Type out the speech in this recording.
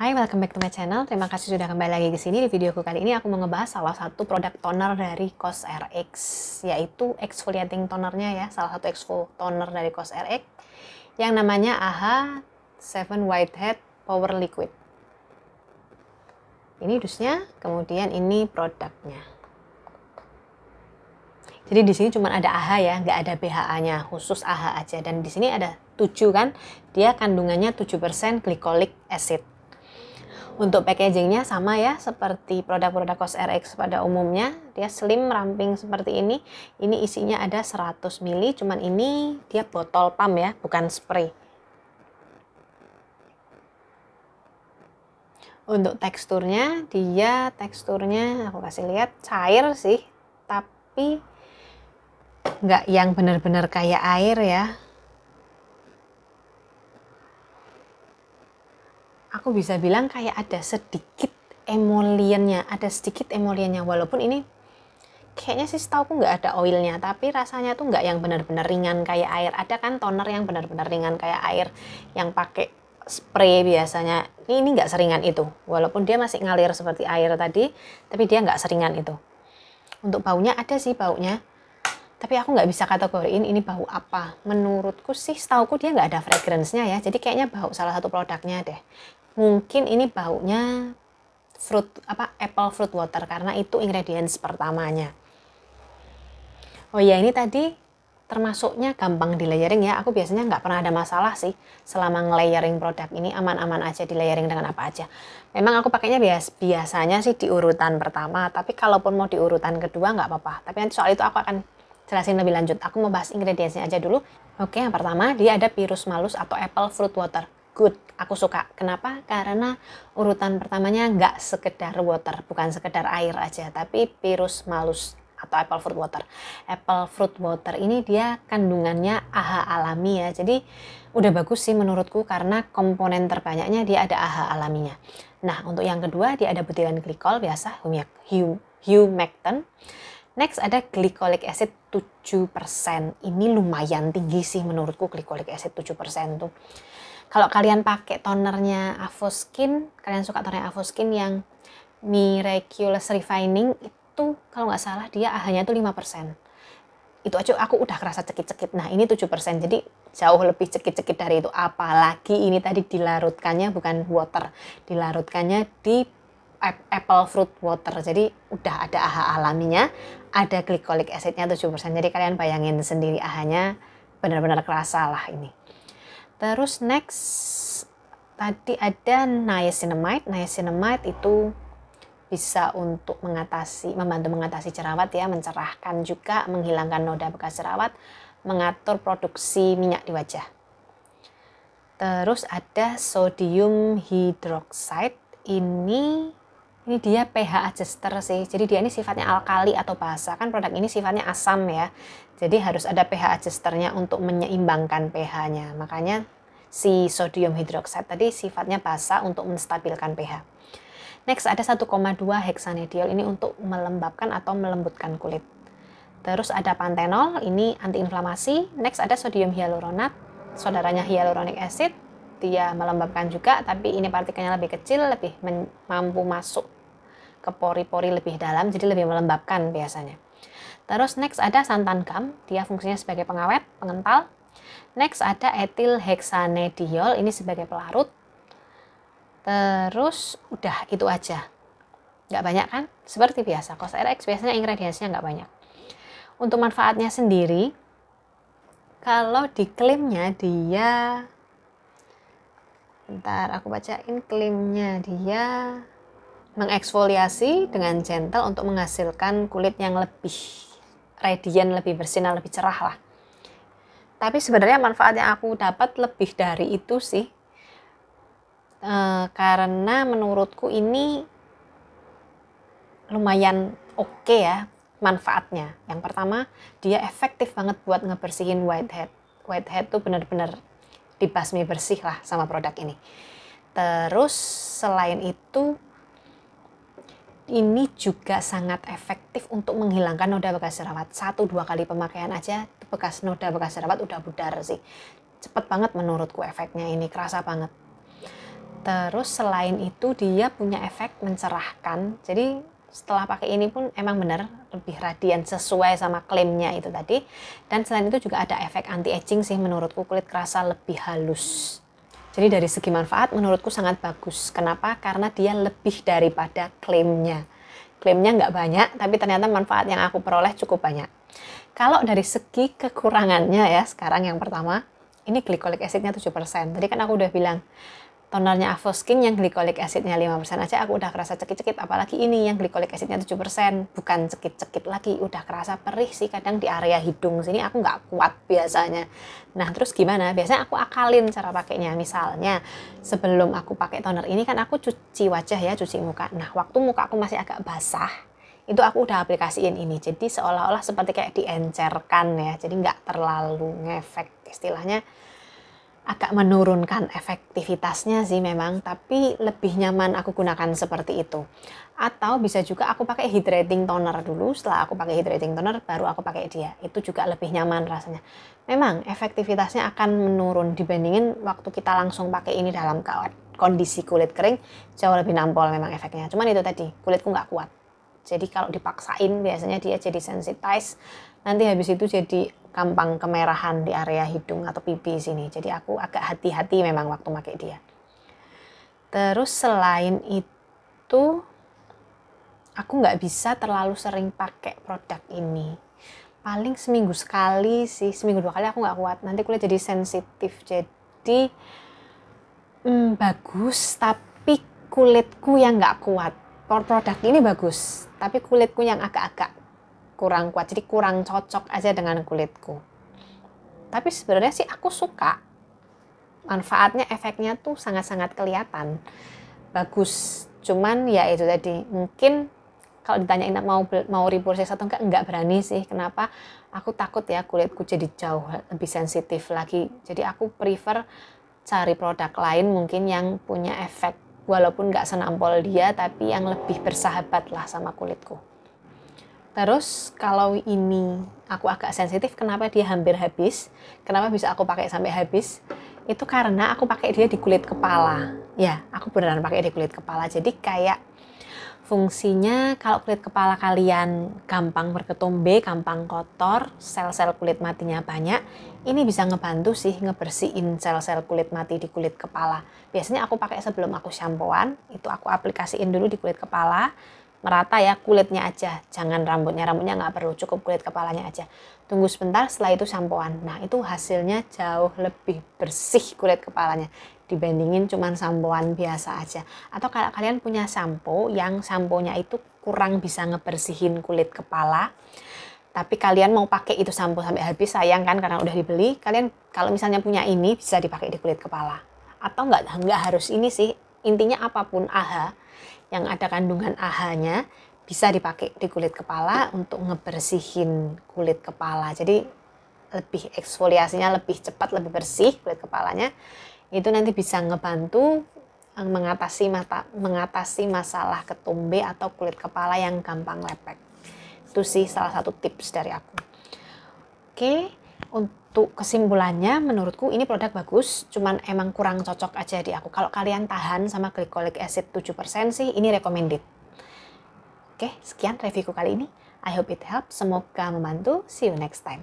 Hai, welcome back to my channel. Terima kasih sudah kembali lagi ke sini. Di videoku kali ini aku mau ngebahas salah satu produk toner dari COS RX, yaitu exfoliating tonernya ya, salah satu exfol toner dari COS RX yang namanya AHA 7 Whitehead Power Liquid. Ini dusnya, kemudian ini produknya. Jadi di sini cuma ada AHA ya, nggak ada BHA-nya, khusus AHA aja. Dan di sini ada 7 kan, dia kandungannya 7% glycolic acid untuk packagingnya sama ya seperti produk-produk Kos RX pada umumnya. Dia slim ramping seperti ini. Ini isinya ada 100 ml, cuman ini dia botol pump ya, bukan spray. Untuk teksturnya, dia teksturnya aku kasih lihat cair sih, tapi nggak yang benar-benar kayak air ya aku bisa bilang kayak ada sedikit emoliennya, ada sedikit emoliennya walaupun ini kayaknya sih setahu nggak ada oilnya tapi rasanya tuh nggak yang benar-benar ringan kayak air ada kan toner yang benar-benar ringan kayak air yang pakai spray biasanya ini ini nggak seringan itu walaupun dia masih ngalir seperti air tadi tapi dia nggak seringan itu untuk baunya ada sih baunya tapi aku nggak bisa kategoriin ini bau apa menurutku sih setauku dia nggak ada fragrance-nya ya jadi kayaknya bau salah satu produknya deh mungkin ini baunya fruit apa apple fruit water karena itu ingredients pertamanya. Oh ya ini tadi termasuknya gampang di layering ya. Aku biasanya nggak pernah ada masalah sih selama ngelayering produk ini aman-aman aja di layering dengan apa aja. Memang aku pakainya bias biasanya sih di urutan pertama, tapi kalaupun mau di urutan kedua nggak apa-apa. Tapi nanti soal itu aku akan jelasin lebih lanjut. Aku mau bahas ingredientsnya aja dulu. Oke, yang pertama dia ada pirus malus atau apple fruit water good aku suka kenapa karena urutan pertamanya nggak sekedar water bukan sekedar air aja tapi virus malus atau apple fruit water. Apple fruit water ini dia kandungannya AHA alami ya. Jadi udah bagus sih menurutku karena komponen terbanyaknya dia ada AHA alaminya. Nah, untuk yang kedua dia ada butiran glikol biasa humectant. Next ada glycolic acid 7%. Ini lumayan tinggi sih menurutku glycolic acid 7% tuh kalau kalian pakai tonernya Avoskin kalian suka tonernya Avoskin yang miraculous refining itu kalau nggak salah dia hanya itu 5% itu aja aku udah kerasa cekit-cekit nah ini 7% jadi jauh lebih cekit-cekit dari itu apalagi ini tadi dilarutkannya bukan water dilarutkannya di apple fruit water jadi udah ada AHA alaminya ada glycolic acidnya 7% jadi kalian bayangin sendiri AHA-nya benar-benar kerasa lah ini Terus next tadi ada niacinamide. Niacinamide itu bisa untuk mengatasi membantu mengatasi jerawat ya, mencerahkan juga, menghilangkan noda bekas jerawat, mengatur produksi minyak di wajah. Terus ada sodium hidroxide. Ini ini dia pH adjuster sih. Jadi dia ini sifatnya alkali atau basa. Kan produk ini sifatnya asam ya. Jadi harus ada pH adjusternya untuk menyeimbangkan pH-nya. Makanya si sodium hidroksid tadi sifatnya basa untuk menstabilkan pH. Next ada 1,2 hexanediol ini untuk melembabkan atau melembutkan kulit. Terus ada pantenol, ini antiinflamasi. Next ada sodium hyaluronat, saudaranya hyaluronic acid, dia ya melembabkan juga, tapi ini partikelnya lebih kecil, lebih mampu masuk ke pori-pori lebih dalam, jadi lebih melembabkan biasanya. Terus next ada santan gam, dia fungsinya sebagai pengawet, pengental. Next ada etil hexanediol, ini sebagai pelarut. Terus udah itu aja. Nggak banyak kan? Seperti biasa, kos RX biasanya ingredientsnya nggak banyak. Untuk manfaatnya sendiri, kalau diklaimnya dia Bentar, aku bacain klaimnya. Dia mengeksfoliasi dengan gentle untuk menghasilkan kulit yang lebih radiant, lebih bersinar, lebih cerah lah. Tapi sebenarnya manfaat yang aku dapat lebih dari itu sih. E, karena menurutku ini lumayan oke okay ya manfaatnya. Yang pertama, dia efektif banget buat ngebersihin whitehead. Whitehead tuh bener-bener dibasmi bersih lah sama produk ini. Terus selain itu ini juga sangat efektif untuk menghilangkan noda bekas jerawat. Satu dua kali pemakaian aja bekas noda bekas jerawat udah budar sih. Cepet banget menurutku efeknya ini kerasa banget. Terus selain itu dia punya efek mencerahkan. Jadi setelah pakai ini pun emang bener lebih radian sesuai sama klaimnya itu tadi dan selain itu juga ada efek anti aging sih menurutku kulit kerasa lebih halus jadi dari segi manfaat menurutku sangat bagus kenapa karena dia lebih daripada klaimnya klaimnya nggak banyak tapi ternyata manfaat yang aku peroleh cukup banyak kalau dari segi kekurangannya ya sekarang yang pertama ini glycolic acidnya 7% tadi kan aku udah bilang tonernya Avoskin yang glikolik asidnya 5% aja aku udah kerasa cekit-cekit apalagi ini yang glikolik asidnya 7% bukan cekit-cekit lagi udah kerasa perih sih kadang di area hidung sini aku nggak kuat biasanya nah terus gimana biasanya aku akalin cara pakainya misalnya sebelum aku pakai toner ini kan aku cuci wajah ya cuci muka nah waktu muka aku masih agak basah itu aku udah aplikasiin ini jadi seolah-olah seperti kayak diencerkan ya jadi nggak terlalu ngefek istilahnya agak menurunkan efektivitasnya sih memang, tapi lebih nyaman aku gunakan seperti itu. Atau bisa juga aku pakai hydrating toner dulu, setelah aku pakai hydrating toner baru aku pakai dia. Itu juga lebih nyaman rasanya. Memang efektivitasnya akan menurun dibandingin waktu kita langsung pakai ini dalam kondisi kulit kering, jauh lebih nampol memang efeknya. Cuman itu tadi, kulitku nggak kuat. Jadi kalau dipaksain biasanya dia jadi sensitize, nanti habis itu jadi gampang kemerahan di area hidung atau pipi sini. Jadi aku agak hati-hati memang waktu pakai dia. Terus selain itu aku nggak bisa terlalu sering pakai produk ini. Paling seminggu sekali sih, seminggu dua kali aku nggak kuat. Nanti kulit jadi sensitif. Jadi hmm, bagus, tapi kulitku yang nggak kuat. Produk ini bagus, tapi kulitku yang agak-agak kurang kuat jadi kurang cocok aja dengan kulitku tapi sebenarnya sih aku suka manfaatnya efeknya tuh sangat-sangat kelihatan bagus cuman ya itu tadi mungkin kalau ditanyain mau mau repurchase atau enggak enggak berani sih kenapa aku takut ya kulitku jadi jauh lebih sensitif lagi jadi aku prefer cari produk lain mungkin yang punya efek walaupun nggak senampol dia tapi yang lebih bersahabat lah sama kulitku Terus kalau ini aku agak sensitif, kenapa dia hampir habis? Kenapa bisa aku pakai sampai habis? Itu karena aku pakai dia di kulit kepala. Ya, aku beneran pakai di kulit kepala. Jadi kayak fungsinya kalau kulit kepala kalian gampang berketombe, gampang kotor, sel-sel kulit matinya banyak, ini bisa ngebantu sih ngebersihin sel-sel kulit mati di kulit kepala. Biasanya aku pakai sebelum aku shampooan, itu aku aplikasiin dulu di kulit kepala, merata ya kulitnya aja jangan rambutnya rambutnya nggak perlu cukup kulit kepalanya aja tunggu sebentar setelah itu sampoan nah itu hasilnya jauh lebih bersih kulit kepalanya dibandingin cuman sampoan biasa aja atau kalau kalian punya sampo yang samponya itu kurang bisa ngebersihin kulit kepala tapi kalian mau pakai itu sampo sampai habis sayang kan karena udah dibeli kalian kalau misalnya punya ini bisa dipakai di kulit kepala atau nggak nggak harus ini sih intinya apapun aha yang ada kandungan aha nya bisa dipakai di kulit kepala untuk ngebersihin kulit kepala. Jadi lebih eksfoliasinya lebih cepat, lebih bersih kulit kepalanya. Itu nanti bisa ngebantu eh, mengatasi mata mengatasi masalah ketombe atau kulit kepala yang gampang lepek. Itu sih salah satu tips dari aku. Oke, untuk satu kesimpulannya menurutku ini produk bagus cuman emang kurang cocok aja di aku kalau kalian tahan sama glycolic acid 7% sih ini recommended oke sekian reviewku kali ini I hope it helps semoga membantu see you next time